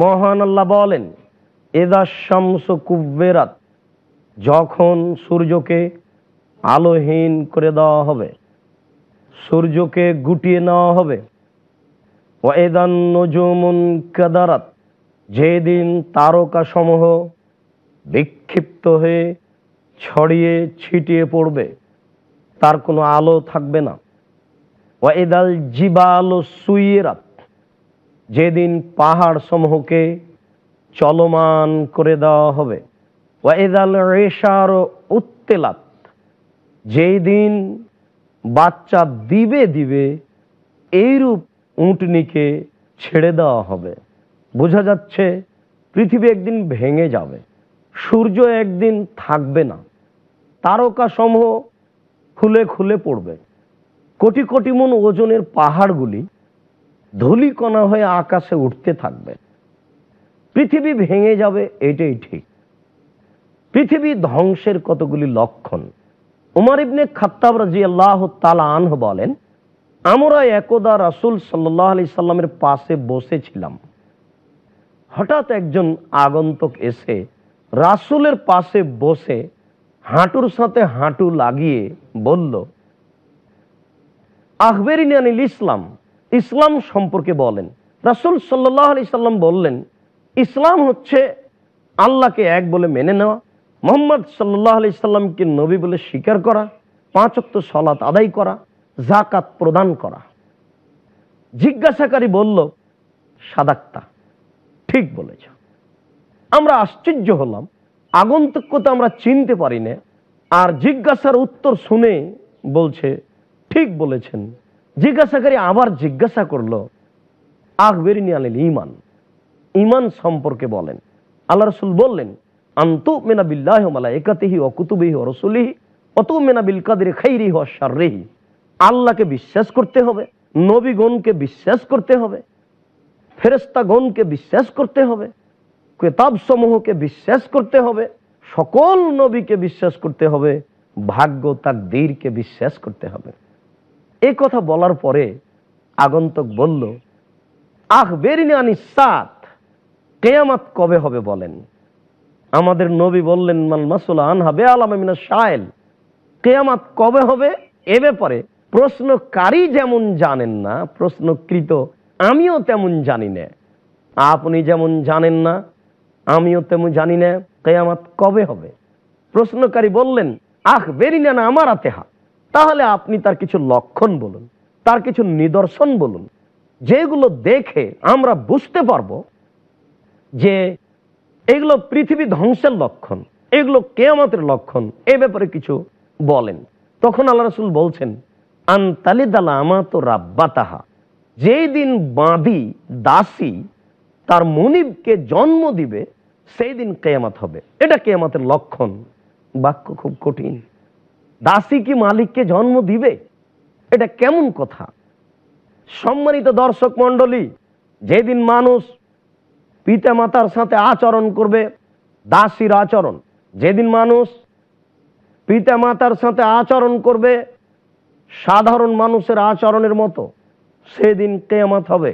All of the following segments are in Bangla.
মহান আল্লাহ বলেন শামস কুব্বেরাত যখন সূর্যকে আলোহীন করে দেওয়া হবে সূর্যকে গুটিয়ে নেওয়া হবে ও এদান নজুমুন কাদারাত যেদিন তারকাসমূহ বিক্ষিপ্ত হয়ে ছড়িয়ে ছিটিয়ে পড়বে তার কোনো আলো থাকবে না ও এদাল জিবাল সুইয়েরাত যেদিন পাহাড় সমূহকে চলমান করে দেওয়া হবে ওয়েদাল রেশার উত্তেলাত যেই দিন বাচ্চা দিবে দিবে এইরূপ উঁটনিকে ছেড়ে দেওয়া হবে বোঝা যাচ্ছে পৃথিবী একদিন ভেঙে যাবে সূর্য একদিন থাকবে না তারকাসমূহ খুলে খুলে পড়বে কোটি কোটি মন ওজনের পাহাড়গুলি ধুলিকণা হয়ে আকাশে উঠতে থাকবে পৃথিবী ভেঙে যাবে এটাই ঠিক পৃথিবী ধ্বংসের কতগুলি লক্ষণ উমার ইবনে খাত্তাব রাজি আল্লাহ তালা আনহ বলেন আমরা একদা রাসুল সাল্লাহ আলি সাল্লামের পাশে বসেছিলাম হঠাৎ একজন আগন্তক এসে রাসুলের পাশে বসে হাঁটুর সাথে হাঁটু লাগিয়ে বলল আখবেরিনিয়ানিল ইসলাম ইসলাম সম্পর্কে বলেন রাসুল সাল্লাহ আলি সাল্লাম বললেন ইসলাম হচ্ছে আল্লাহকে এক বলে মেনে নেওয়া মোহাম্মদ সাল্লাহ আলি সাল্লামকে নবী বলে স্বীকার করা পাঁচত্ব সলাত আদায় করা জাকাত প্রদান করা জিজ্ঞাসাকারী বলল সাদাক্তা ঠিক বলেছ আমরা আশ্চর্য হলাম আগন্তক্যতা আমরা চিনতে পারি না আর জিজ্ঞাসার উত্তর শুনে বলছে ঠিক বলেছেন জিজ্ঞাসা জিজ্ঞাসাকারী আবার জিজ্ঞাসা করলো আকবেরি নিয়ালেন ইমান ইমান সম্পর্কে বলেন আল্লাহ রসুল বললেন আন্তু মেনা বিল্লাহ মালা একাতেহি ও কুতুবিহি ও রসুলিহি অত মেনা বিল কাদের খাইরিহি ও সাররেহি আল্লাহকে বিশ্বাস করতে হবে নবীগণকে বিশ্বাস করতে হবে ফেরেস্তাগণকে বিশ্বাস করতে হবে কেতাব সমূহকে বিশ্বাস করতে হবে সকল নবীকে বিশ্বাস করতে হবে ভাগ্য তাকদীরকে বিশ্বাস করতে হবে এ কথা বলার পরে আগন্তক বলল আহ বেরিনে আনি সাত কেয়ামাত কবে হবে বলেন আমাদের নবী বললেন মাল মাসুল আনহা বে আলামিনা সায়েল কেয়ামাত কবে হবে এ ব্যাপারে প্রশ্নকারী যেমন জানেন না প্রশ্নকৃত আমিও তেমন জানি না আপনি যেমন জানেন না আমিও তেমন জানি না কেয়ামাত কবে হবে প্রশ্নকারী বললেন আহ বেরিনা না আমার আতেহা তাহলে আপনি তার কিছু লক্ষণ বলুন তার কিছু নিদর্শন বলুন যেগুলো দেখে আমরা বুঝতে পারব যে এগুলো পৃথিবী ধ্বংসের লক্ষণ এগুলো কে আমাদের লক্ষণ এ ব্যাপারে কিছু বলেন তখন আল্লাহ রসুল বলছেন আন্তালিদালা আমা তো রাব্বা তাহা যেই দিন বাঁধি দাসী তার মনিবকে জন্ম দিবে সেই দিন কেয়ামাত হবে এটা কেয়ামাতের লক্ষণ বাক্য খুব কঠিন দাসী কি মালিককে জন্ম দিবে এটা কেমন কথা সম্মানিত দর্শক মণ্ডলী যেদিন মানুষ পিতা মাতার সাথে আচরণ করবে দাসীর আচরণ যেদিন মানুষ পিতা মাতার সাথে আচরণ করবে সাধারণ মানুষের আচরণের মতো সেদিন কেয়ামাত হবে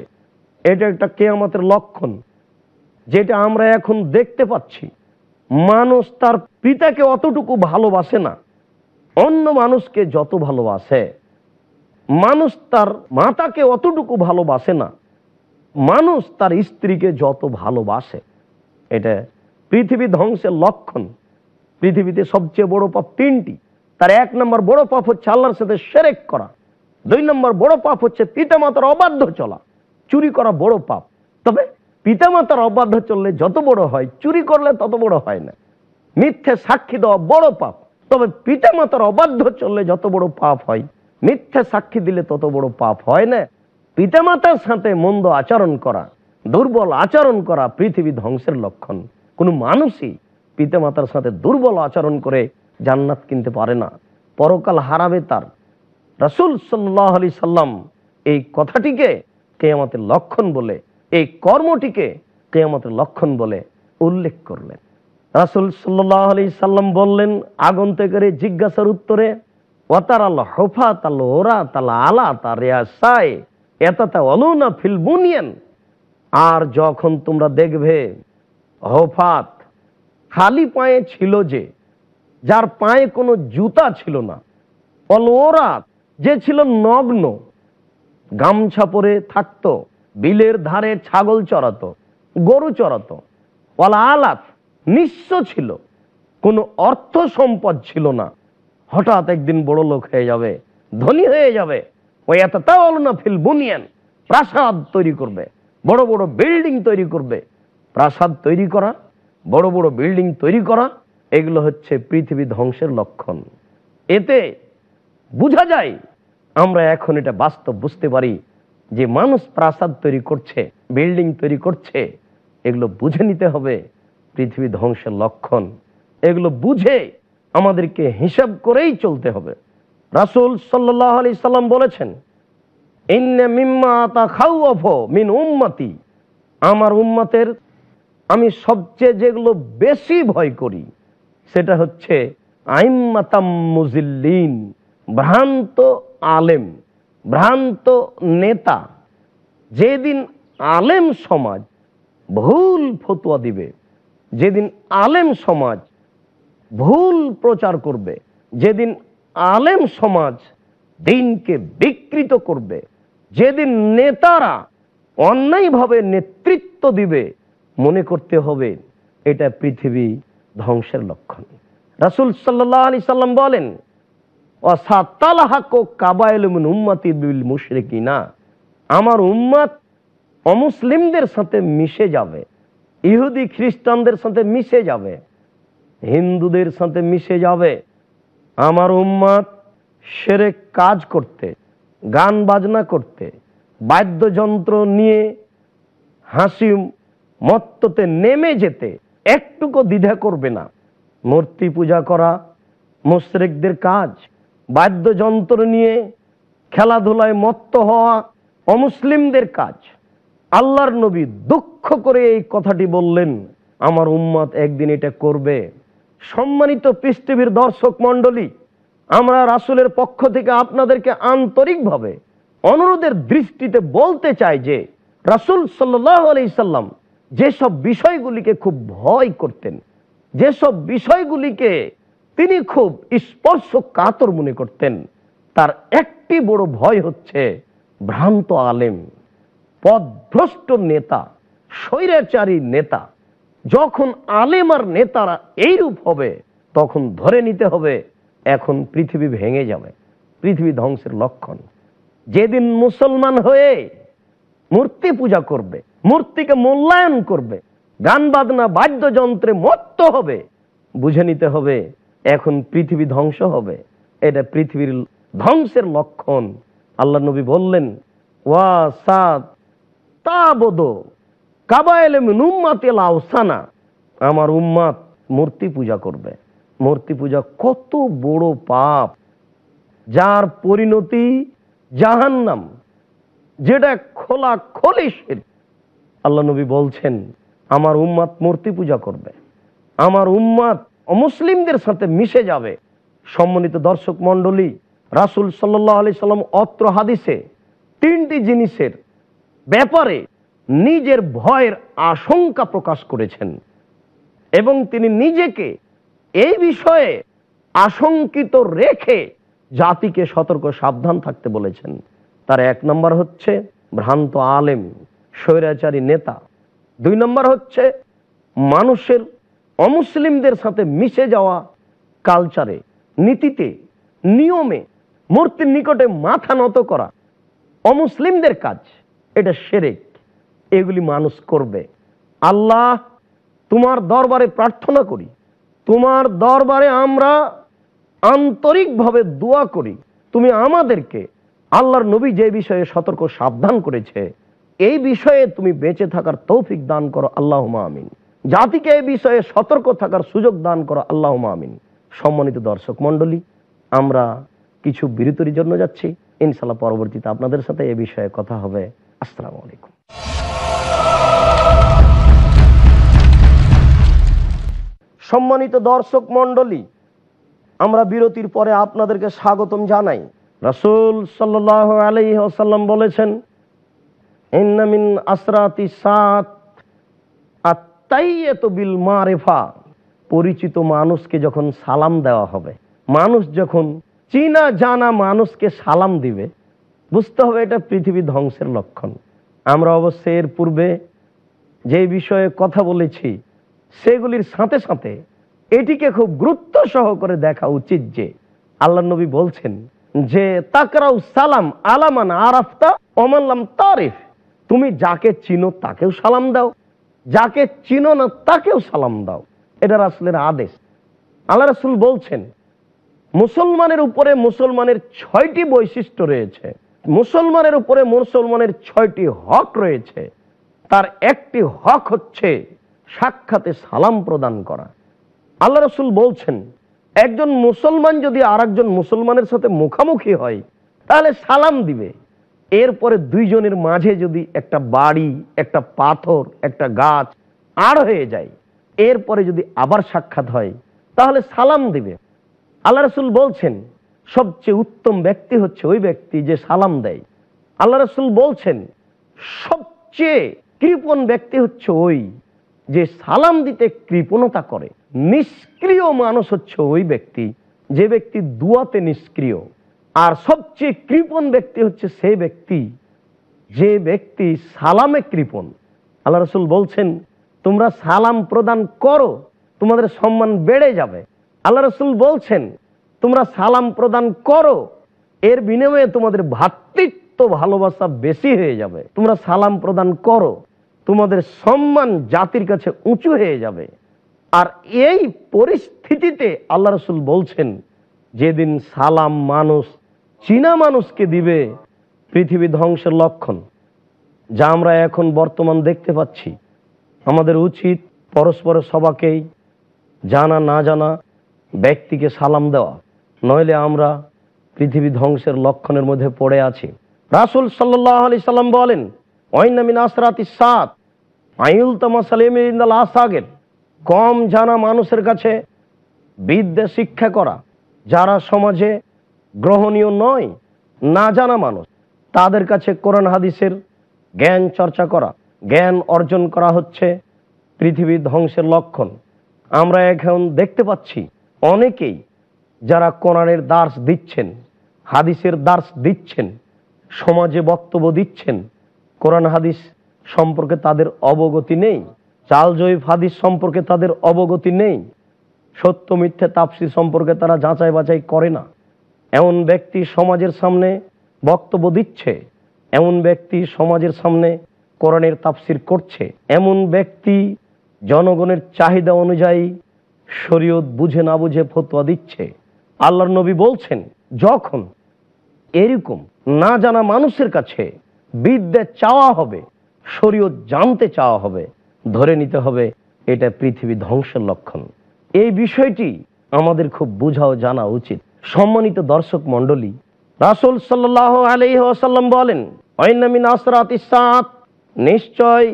এটা একটা কেয়ামাতের লক্ষণ যেটা আমরা এখন দেখতে পাচ্ছি মানুষ তার পিতাকে অতটুকু ভালোবাসে না অন্য মানুষকে যত ভালোবাসে মানুষ তার মাতাকে অতটুকু ভালোবাসে না মানুষ তার স্ত্রীকে যত ভালোবাসে এটা পৃথিবী ধ্বংসের লক্ষণ পৃথিবীতে সবচেয়ে বড় পাপ তিনটি তার এক নম্বর বড় পাপ হচ্ছে আল্লাহর সাথে সেরেক করা দুই নম্বর বড় পাপ হচ্ছে পিতামাতার অবাধ্য চলা চুরি করা বড় পাপ তবে পিতামাতার অবাধ্য চললে যত বড় হয় চুরি করলে তত বড় হয় না মিথ্যে সাক্ষী দেওয়া বড় পাপ তবে পিতা মাতার অবাধ্য চললে যত বড় পাপ হয় মিথ্যে সাক্ষী দিলে তত বড় পাপ হয় না পিতা মাতার সাথে মন্দ আচরণ করা দুর্বল আচরণ করা পৃথিবী ধ্বংসের লক্ষণ কোনো মানুষই পিতা মাতার সাথে দুর্বল আচরণ করে জান্নাত কিনতে পারে না পরকাল হারাবে তার রসুল সাল্লাহ আলি সাল্লাম এই কথাটিকে কেয়ামতের লক্ষণ বলে এই কর্মটিকে কেয়ামতের লক্ষণ বলে উল্লেখ করলেন রাসুল সাল্লাহ আলি সাল্লাম বললেন করে জিজ্ঞাসার উত্তরে ওতার আল হফা তাল ওরা তাল আলা তার সাই এতাতে ফিলবুনিয়ান আর যখন তোমরা দেখবে হফাত খালি পায়ে ছিল যে যার পায়ে কোনো জুতা ছিল না অলোরা যে ছিল নগ্ন গামছা পরে থাকতো বিলের ধারে ছাগল চড়াতো গরু চড়াতো ওলা আলাত নিঃস্ব ছিল কোনো অর্থ সম্পদ ছিল না হঠাৎ একদিন বড় লোক হয়ে যাবে ধনী হয়ে যাবে ওই এত তাও না ফিল বুনিয়ান প্রাসাদ তৈরি করবে বড় বড় বিল্ডিং তৈরি করবে প্রাসাদ তৈরি করা বড় বড় বিল্ডিং তৈরি করা এগুলো হচ্ছে পৃথিবী ধ্বংসের লক্ষণ এতে বোঝা যায় আমরা এখন এটা বাস্তব বুঝতে পারি যে মানুষ প্রাসাদ তৈরি করছে বিল্ডিং তৈরি করছে এগুলো বুঝে নিতে হবে পৃথিবী ধ্বংসের লক্ষণ এগুলো বুঝে আমাদেরকে হিসাব করেই চলতে হবে রাসুল সাল্লাহ আলি সাল্লাম বলেছেন ইন্নে মিম্মাতা তা খাউ মিন উম্মাতি আমার উম্মাতের আমি সবচেয়ে যেগুলো বেশি ভয় করি সেটা হচ্ছে আইম্মাতাম মুজিল্লিন ভ্রান্ত আলেম ভ্রান্ত নেতা যেদিন আলেম সমাজ ভুল ফতুয়া দিবে যেদিন আলেম সমাজ ভুল প্রচার করবে যেদিন আলেম সমাজ দিনকে বিকৃত করবে যেদিন নেতারা অন্যায়ভাবে নেতৃত্ব দিবে মনে করতে হবে এটা পৃথিবী ধ্বংসের লক্ষণ রাসুল সাল্লাহ আলি সাল্লাম বলেন আমার উম্মাত অমুসলিমদের সাথে মিশে যাবে ইহুদি খ্রিস্টানদের সাথে মিশে যাবে হিন্দুদের সাথে মিশে যাবে আমার উম্মাদ সেরে কাজ করতে গান বাজনা করতে বাদ্যযন্ত্র নিয়ে হাসি মত্ততে নেমে যেতে একটুকু দ্বিধা করবে না মূর্তি পূজা করা মুশ্রেকদের কাজ বাদ্যযন্ত্র নিয়ে খেলাধুলায় মত্ত হওয়া অমুসলিমদের কাজ আল্লাহর নবী দুঃখ করে এই কথাটি বললেন আমার উম্মাদ একদিন এটা করবে সম্মানিত পৃথিবীর দর্শক মন্ডলী আমরা রাসুলের পক্ষ থেকে আপনাদেরকে আন্তরিকভাবে অনুরোধের দৃষ্টিতে বলতে চাই যে রাসুল সাল্লাম যেসব বিষয়গুলিকে খুব ভয় করতেন যেসব বিষয়গুলিকে তিনি খুব স্পর্শ কাতর মনে করতেন তার একটি বড় ভয় হচ্ছে ভ্রান্ত আলেম পদভ্রষ্ট নেতা স্বৈরাচারী নেতা যখন আলেমার নেতারা এইরূপ হবে তখন ধরে নিতে হবে এখন পৃথিবী ভেঙে যাবে পৃথিবী ধ্বংসের লক্ষণ যেদিন মুসলমান হয়ে মূর্তি পূজা করবে মূর্তিকে মূল্যায়ন করবে গান বাজনা বাদ্যযন্ত্রে মত্ত হবে বুঝে নিতে হবে এখন পৃথিবী ধ্বংস হবে এটা পৃথিবীর ধ্বংসের লক্ষণ আল্লাহ নবী বললেন ওয়া সাত তাবদ কাবায়েল আওসানা আমার উম্মাত মূর্তি পূজা করবে মূর্তি পূজা কত বড় পাপ যার পরিণতি জাহান্নাম যেটা খোলা খোলি আল্লাহ নবী বলছেন আমার উম্মাত মূর্তি পূজা করবে আমার উম্মাত অমুসলিমদের সাথে মিশে যাবে সম্মানিত দর্শক মন্ডলী রাসুল সাল্লাহ আলি সাল্লাম অত্র হাদিসে তিনটি জিনিসের ব্যাপারে নিজের ভয়ের আশঙ্কা প্রকাশ করেছেন এবং তিনি নিজেকে এই বিষয়ে আশঙ্কিত রেখে জাতিকে সতর্ক সাবধান থাকতে বলেছেন তার এক নম্বর হচ্ছে ভ্রান্ত আলেম স্বৈরাচারী নেতা দুই নম্বর হচ্ছে মানুষের অমুসলিমদের সাথে মিশে যাওয়া কালচারে নীতিতে নিয়মে মূর্তির নিকটে মাথা নত করা অমুসলিমদের কাজ এটা সেরেক এগুলি মানুষ করবে আল্লাহ তোমার দরবারে প্রার্থনা করি তোমার দরবারে আমরা আন্তরিকভাবে দোয়া করি তুমি আমাদেরকে আল্লাহর নবী যে বিষয়ে সতর্ক সাবধান করেছে এই বিষয়ে তুমি বেঁচে থাকার তৌফিক দান করো আল্লাহ আমিন জাতিকে এই বিষয়ে সতর্ক থাকার সুযোগ দান করো আল্লাহ আমিন সম্মানিত দর্শক মন্ডলী আমরা কিছু বিরতির জন্য যাচ্ছি ইনশাল্লাহ পরবর্তীতে আপনাদের সাথে এ বিষয়ে কথা হবে আসসালামু আলাইকুম সম্মানিত দর্শক মন্ডলী আমরা বিরতির পরে আপনাদেরকে স্বাগতম জানাই রাসুল সাল্লাহ আলি আসাল্লাম বলেছেন ইন্নামিন আসরাতি সাত আত্মাইয়েত বিল মারেফা পরিচিত মানুষকে যখন সালাম দেওয়া হবে মানুষ যখন চীনা জানা মানুষকে সালাম দিবে বুঝতে হবে এটা পৃথিবী ধ্বংসের লক্ষণ আমরা অবশ্য এর পূর্বে যে বিষয়ে কথা বলেছি সেগুলির সাথে সাথে এটিকে খুব গুরুত্ব সহকারে দেখা উচিত যে আল্লাহ নবী বলছেন যে তাকরাউ সালাম আলামান আরাফতা অমানলাম তারিফ তুমি যাকে চিনো তাকেও সালাম দাও যাকে চিনো না তাকেও সালাম দাও এটা রাসুলের আদেশ আল্লাহ রাসুল বলছেন মুসলমানের উপরে মুসলমানের ছয়টি বৈশিষ্ট্য রয়েছে মুসলমানের উপরে মুসলমানের ছয়টি হক রয়েছে তার একটি হক হচ্ছে সাক্ষাতে সালাম প্রদান করা আল্লাহ রসুল বলছেন একজন মুসলমান যদি আর মুসলমানের সাথে মুখামুখি হয় তাহলে সালাম দিবে এরপরে দুইজনের মাঝে যদি একটা বাড়ি একটা পাথর একটা গাছ আর হয়ে যায় এরপরে যদি আবার সাক্ষাৎ হয় তাহলে সালাম দিবে আল্লাহ রসুল বলছেন সবচেয়ে উত্তম ব্যক্তি হচ্ছে ওই ব্যক্তি যে সালাম দেয় আল্লাহ রসুল বলছেন সবচেয়ে কৃপণ ব্যক্তি হচ্ছে ওই যে সালাম দিতে কৃপণতা করে নিষ্ক্রিয় মানুষ হচ্ছে ওই ব্যক্তি যে ব্যক্তি দুয়াতে নিষ্ক্রিয় আর সবচেয়ে কৃপণ ব্যক্তি হচ্ছে সে ব্যক্তি যে ব্যক্তি সালামে কৃপণ আল্লাহ রসুল বলছেন তোমরা সালাম প্রদান করো তোমাদের সম্মান বেড়ে যাবে আল্লাহ রসুল বলছেন তোমরা সালাম প্রদান করো এর বিনিময়ে তোমাদের ভ্রাতৃত্ব ভালোবাসা বেশি হয়ে যাবে তোমরা সালাম প্রদান করো তোমাদের সম্মান জাতির কাছে উঁচু হয়ে যাবে আর এই পরিস্থিতিতে আল্লাহ রসুল বলছেন যেদিন সালাম মানুষ চীনা মানুষকে দিবে পৃথিবী ধ্বংসের লক্ষণ যা আমরা এখন বর্তমান দেখতে পাচ্ছি আমাদের উচিত পরস্পর সবাকেই জানা না জানা ব্যক্তিকে সালাম দেওয়া নইলে আমরা পৃথিবী ধ্বংসের লক্ষণের মধ্যে পড়ে আছি রাসুল সাল্লাহ আলি সাল্লাম বলেন অন্যামিন আসরাত ইসাত আইউল সালিমিন্দাল আসাগের কম জানা মানুষের কাছে বিদ্যা শিক্ষা করা যারা সমাজে গ্রহণীয় নয় না জানা মানুষ তাদের কাছে কোরআন হাদিসের জ্ঞান চর্চা করা জ্ঞান অর্জন করা হচ্ছে পৃথিবী ধ্বংসের লক্ষণ আমরা এখন দেখতে পাচ্ছি অনেকেই যারা কোরআনের দাস দিচ্ছেন হাদিসের দাস দিচ্ছেন সমাজে বক্তব্য দিচ্ছেন কোরআন হাদিস সম্পর্কে তাদের অবগতি নেই চাল জৈব হাদিস সম্পর্কে তাদের অবগতি নেই সত্য মিথ্যে তাপসি সম্পর্কে তারা যাচাই বাছাই করে না এমন ব্যক্তি সমাজের সামনে বক্তব্য দিচ্ছে এমন ব্যক্তি সমাজের সামনে কোরআনের তাপসির করছে এমন ব্যক্তি জনগণের চাহিদা অনুযায়ী শরীয়ত বুঝে না বুঝে ফতোয়া দিচ্ছে আল্লাহর নবী বলছেন যখন এরকম না জানা মানুষের কাছে বিদ্যা চাওয়া হবে শরীয়ত জানতে চাওয়া হবে ধরে নিতে হবে এটা পৃথিবী ধ্বংসের লক্ষণ এই বিষয়টি আমাদের খুব বুঝাও জানা উচিত সম্মানিত দর্শক মন্ডলী রাসুল সাল্লাহ আলহ্লাম বলেন ঐনামিন আসরাত ইসাত নিশ্চয়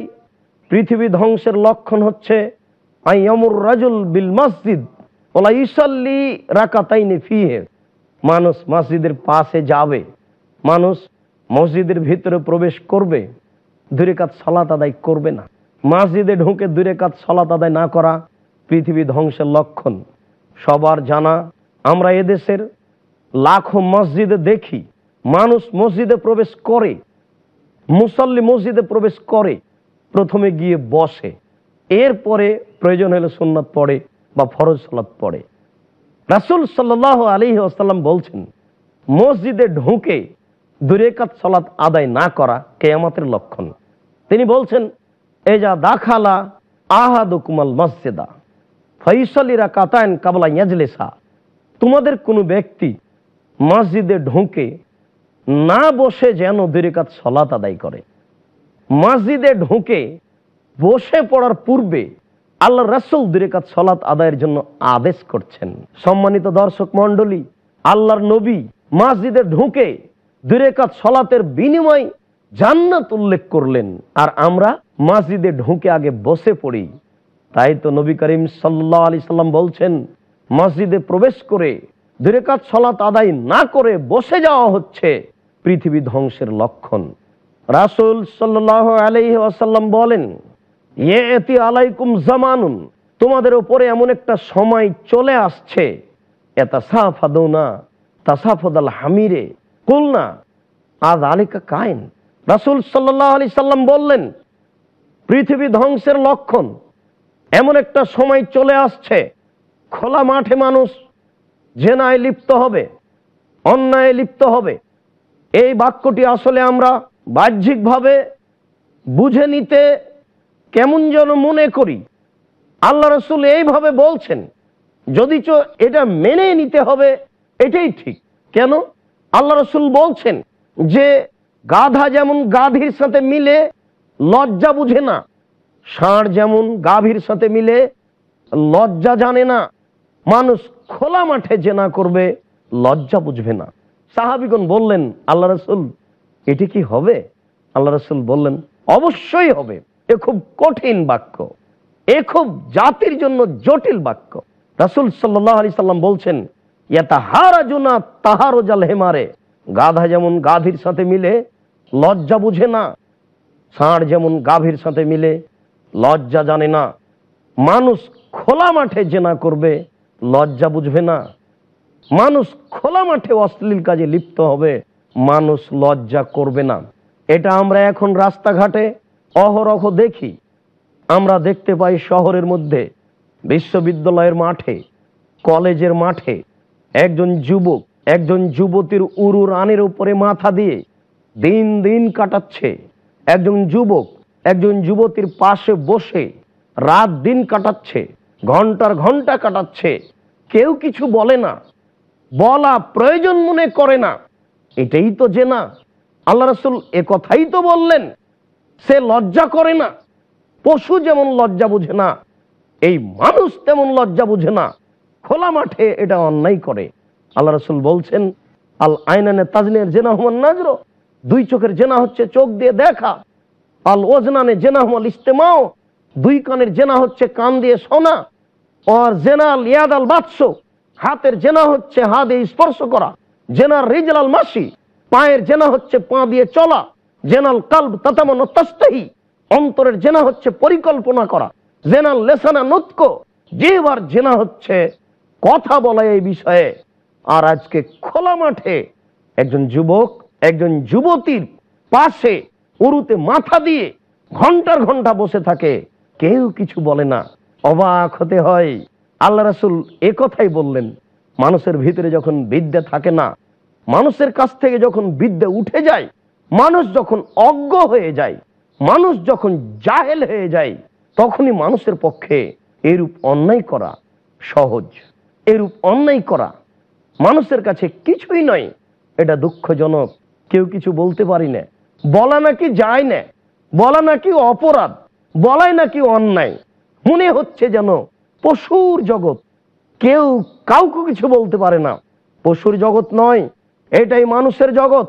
পৃথিবী ধ্বংসের লক্ষণ হচ্ছে আই অমর রাজুল বিল মসজিদ ওলা ইসল্লি রাকাতাই মানুষ মসজিদের পাশে যাবে মানুষ মসজিদের ভিতরে প্রবেশ করবে দূরে কাজ সলাত আদায় করবে না মসজিদে ঢুকে দূরে কাজ সলাত আদায় না করা পৃথিবী ধ্বংসের লক্ষণ সবার জানা আমরা এদেশের লাখো মসজিদে দেখি মানুষ মসজিদে প্রবেশ করে মুসল্লি মসজিদে প্রবেশ করে প্রথমে গিয়ে বসে এরপরে প্রয়োজন হলে সুন্নাত পড়ে বা ফরজ সলাত পড়ে রাসুল সাল্লাহ আলী আসাল্লাম বলছেন মসজিদে ঢুকে দুরেকাত সলাত আদায় না করা কেয়ামতের লক্ষণ তিনি বলছেন এজা দাখালা আহাদুকুমাল মসজিদা ফৈসলিরা কাতায়ন কাবলা ইয়াজলেসা তোমাদের কোনো ব্যক্তি মসজিদে ঢুকে না বসে যেন দুরেকাত সলাত আদায় করে মসজিদে ঢুকে বসে পড়ার পূর্বে আল্লাহ রাসুল দুরেকাত সলাৎ আদায়ের জন্য আদেশ করছেন সম্মানিত দর্শক মন্ডলী আল্লাহর নবী মসজিদে ঢুকে দুরেকাত সলাতের বিনিময় জান্নাত উল্লেখ করলেন আর আমরা মসজিদে ঢুকে আগে বসে পড়ি তাই তো নবী করিম সাল্লাহ আলি সাল্লাম বলছেন মসজিদে প্রবেশ করে দুরেকাত সলাত আদায় না করে বসে যাওয়া হচ্ছে পৃথিবী ধ্বংসের লক্ষণ রাসুল সাল্লাহ আলহি আসাল্লাম বলেন এতি আলাইকুম জামানুন তোমাদের ওপরে এমন একটা সময় চলে আসছে এটা সাফাদৌনা তাসাফদাল হামিরে কুলনা না আজ আলিকা কায়েন রাসুল সাল্লাহ আলি সাল্লাম বললেন পৃথিবী ধ্বংসের লক্ষণ এমন একটা সময় চলে আসছে খোলা মাঠে মানুষ জেনায় লিপ্ত হবে অন্যায় লিপ্ত হবে এই বাক্যটি আসলে আমরা বাহ্যিকভাবে বুঝে নিতে কেমন যেন মনে করি আল্লাহ রসুল এইভাবে বলছেন যদি এটা মেনে নিতে হবে এটাই ঠিক কেন আল্লাহ রসুল বলছেন যে গাধা যেমন গাধির সাথে মিলে লজ্জা বুঝে না ষাঁড় যেমন গাভীর সাথে মিলে লজ্জা জানে না মানুষ খোলা মাঠে জেনা করবে লজ্জা বুঝবে না সাহাবিগণ বললেন আল্লাহ রসুল এটি কি হবে আল্লাহ রসুল বললেন অবশ্যই হবে এ খুব কঠিন বাক্য এ খুব জাতির জন্য জটিল বাক্য রাসুল সাল্লি সাল্লাম বলছেন ইয়াতা হারা জাল হেমারে গাধা যেমন গাধির সাথে মিলে লজ্জা বুঝে না ষাঁড় যেমন গাভীর সাথে মিলে লজ্জা জানে না মানুষ খোলা মাঠে জেনা করবে লজ্জা বুঝবে না মানুষ খোলা মাঠে অশ্লীল কাজে লিপ্ত হবে মানুষ লজ্জা করবে না এটা আমরা এখন রাস্তাঘাটে অহরহ দেখি আমরা দেখতে পাই শহরের মধ্যে বিশ্ববিদ্যালয়ের মাঠে কলেজের মাঠে একজন যুবক একজন যুবতীর উরু রানের উপরে মাথা দিয়ে দিন দিন কাটাচ্ছে একজন যুবক একজন যুবতীর পাশে বসে রাত দিন কাটাচ্ছে ঘন্টার ঘন্টা কাটাচ্ছে কেউ কিছু বলে না বলা প্রয়োজন মনে করে না এটাই তো জেনা আল্লাহ রসুল কথাই তো বললেন সে লজ্জা করে না পশু যেমন লজ্জা বুঝে না এই মানুষ তেমন লজ্জা বুঝে না খোলা মাঠে এটা অন্যায় করে আল্লাহ রসুল বলছেন আল আইনানে তাজনের জেনা হুমান নাজর দুই চোখের জেনা হচ্ছে চোখ দিয়ে দেখা আল ওজনানে জেনা হুমাল ইস্তেমাও দুই কানের জেনা হচ্ছে কান দিয়ে শোনা আর জেনাল ইয়াদাল বাদশ হাতের জেনা হচ্ছে হাতে স্পর্শ করা জেনার রিজলাল মাসি পায়ের জেনা হচ্ছে পা দিয়ে চলা জেনাল কাল্ব তাতামানো তাস্তাহি অন্তরের জেনা হচ্ছে পরিকল্পনা করা জেনাল লেসানা নতক যেবার জেনা হচ্ছে কথা বলা এই বিষয়ে আর আজকে খোলা মাঠে একজন যুবক একজন যুবতীর পাশে উরুতে মাথা দিয়ে ঘন্টার ঘন্টা বসে থাকে কেউ কিছু বলে না অবাক হতে হয় আল্লাহ রাসুল কথাই বললেন মানুষের ভিতরে যখন বিদ্যা থাকে না মানুষের কাছ থেকে যখন বিদ্যা উঠে যায় মানুষ যখন অজ্ঞ হয়ে যায় মানুষ যখন জাহেল হয়ে যায় তখনই মানুষের পক্ষে এরূপ অন্যায় করা সহজ এরূপ অন্যায় করা মানুষের কাছে কিছুই নয় এটা দুঃখজনক কেউ কিছু বলতে পারি না বলা নাকি যায় না বলা নাকি অপরাধ বলাই নাকি অন্যায় মনে হচ্ছে যেন পশুর জগৎ কেউ কাউকে কিছু বলতে পারে না পশুর জগৎ নয় এটাই মানুষের জগৎ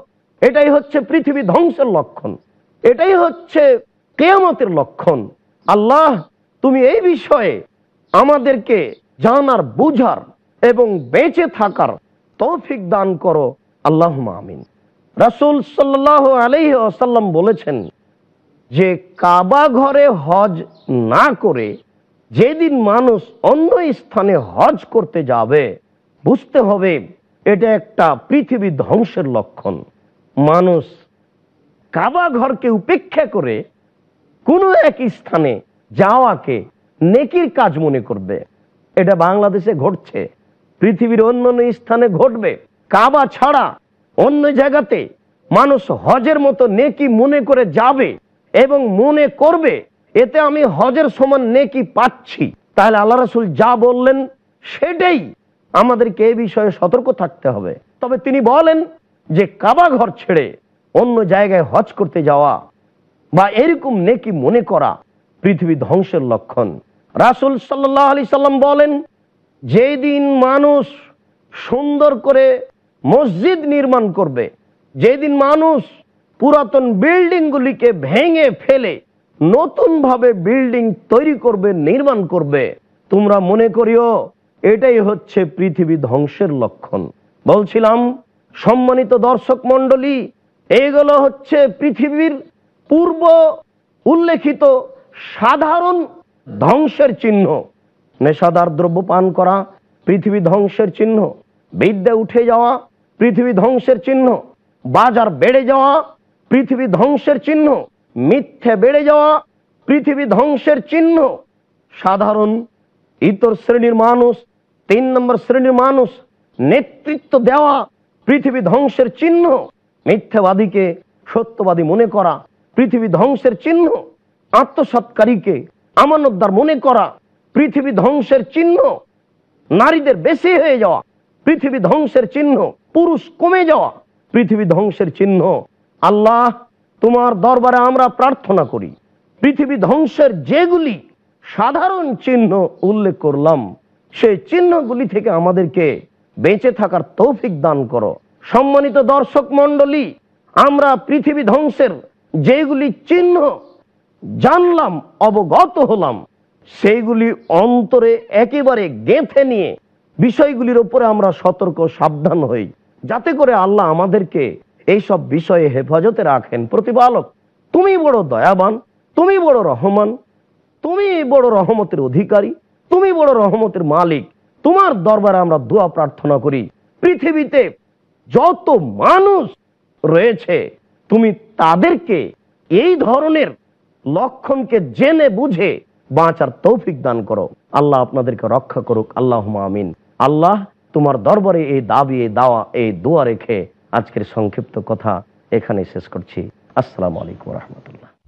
এটাই হচ্ছে পৃথিবী ধ্বংসের লক্ষণ এটাই হচ্ছে কেয়ামতের লক্ষণ আল্লাহ তুমি এই বিষয়ে আমাদেরকে জানার বুঝার এবং বেঁচে থাকার তৌফিক দান করো আল্লাহ আমিন রাসুল সাল্লাহ আলাইহি আসাল্লাম বলেছেন যে কাবা ঘরে হজ না করে যেদিন মানুষ অন্য স্থানে হজ করতে যাবে বুঝতে হবে এটা একটা পৃথিবী ধ্বংসের লক্ষণ মানুষ কাবা ঘরকে উপেক্ষা করে কোনো এক স্থানে যাওয়াকে নেকির কাজ মনে করবে এটা বাংলাদেশে ঘটছে পৃথিবীর অন্য অন্য স্থানে ঘটবে কাবা ছাড়া অন্য জায়গাতে মানুষ হজের মতো নেকি মনে করে যাবে এবং মনে করবে এতে আমি হজের সমান নেকি পাচ্ছি তাহলে আল্লাহ রাসুল যা বললেন সেটাই আমাদেরকে এ বিষয়ে সতর্ক থাকতে হবে তবে তিনি বলেন যে কাবা ঘর ছেড়ে অন্য জায়গায় হজ করতে যাওয়া বা এরকম নেকি মনে করা পৃথিবী ধ্বংসের লক্ষণ রাসুল সাল্লাহ আলি সাল্লাম বলেন যেই দিন মানুষ সুন্দর করে মসজিদ নির্মাণ করবে যেদিন মানুষ পুরাতন বিল্ডিংগুলিকে ভেঙে ফেলে নতুনভাবে বিল্ডিং তৈরি করবে নির্মাণ করবে তোমরা মনে করিও এটাই হচ্ছে পৃথিবী ধ্বংসের লক্ষণ বলছিলাম সম্মানিত দর্শক মন্ডলী এইগুলো হচ্ছে পৃথিবীর পূর্ব উল্লেখিত সাধারণ ধ্বংসের চিহ্ন নেশাদার দ্রব্য পান করা পৃথিবী ধ্বংসের চিহ্ন বিদ্যা উঠে যাওয়া পৃথিবী ধ্বংসের চিহ্ন বাজার বেড়ে যাওয়া পৃথিবী ধ্বংসের চিহ্ন মিথ্যে বেড়ে যাওয়া পৃথিবী ধ্বংসের চিহ্ন সাধারণ ইতর শ্রেণীর মানুষ তিন নম্বর শ্রেণীর মানুষ নেতৃত্ব দেওয়া পৃথিবী ধ্বংসের চিহ্ন মিথ্যাবাদীকে সত্যবাদী মনে করা পৃথিবী ধ্বংসের চিহ্ন আত্মসৎকারীকে আমানোদ্দার মনে করা পৃথিবী ধ্বংসের চিহ্ন নারীদের বেশি হয়ে যাওয়া পৃথিবী ধ্বংসের চিহ্ন পুরুষ কমে যাওয়া পৃথিবী ধ্বংসের চিহ্ন আল্লাহ তোমার দরবারে আমরা প্রার্থনা করি পৃথিবী ধ্বংসের যেগুলি সাধারণ চিহ্ন উল্লেখ করলাম সেই চিহ্নগুলি থেকে আমাদেরকে বেঁচে থাকার তৌফিক দান করো সম্মানিত দর্শক মন্ডলী আমরা পৃথিবী ধ্বংসের যেগুলি চিহ্ন জানলাম অবগত হলাম সেইগুলি অন্তরে একেবারে গেঁথে নিয়ে বিষয়গুলির উপরে আমরা সতর্ক সাবধান হই যাতে করে আল্লাহ আমাদেরকে এইসব বিষয়ে হেফাজতে রাখেন প্রতিপালক তুমি বড় দয়াবান তুমি বড় রহমান তুমি বড় রহমতের অধিকারী তুমি বড় রহমতের মালিক তোমার দরবারে আমরা দোয়া প্রার্থনা করি পৃথিবীতে যত মানুষ রয়েছে তুমি তাদেরকে এই ধরনের লক্ষণকে জেনে বুঝে বাঁচার তৌফিক দান করো আল্লাহ আপনাদেরকে রক্ষা করুক আল্লাহ আমিন আল্লাহ তোমার দরবারে এই দাবি এই দাওয়া এই দোয়া রেখে আজকের সংক্ষিপ্ত কথা এখানে শেষ করছি আসসালামু আলাইকুম রহমতুল্লাহ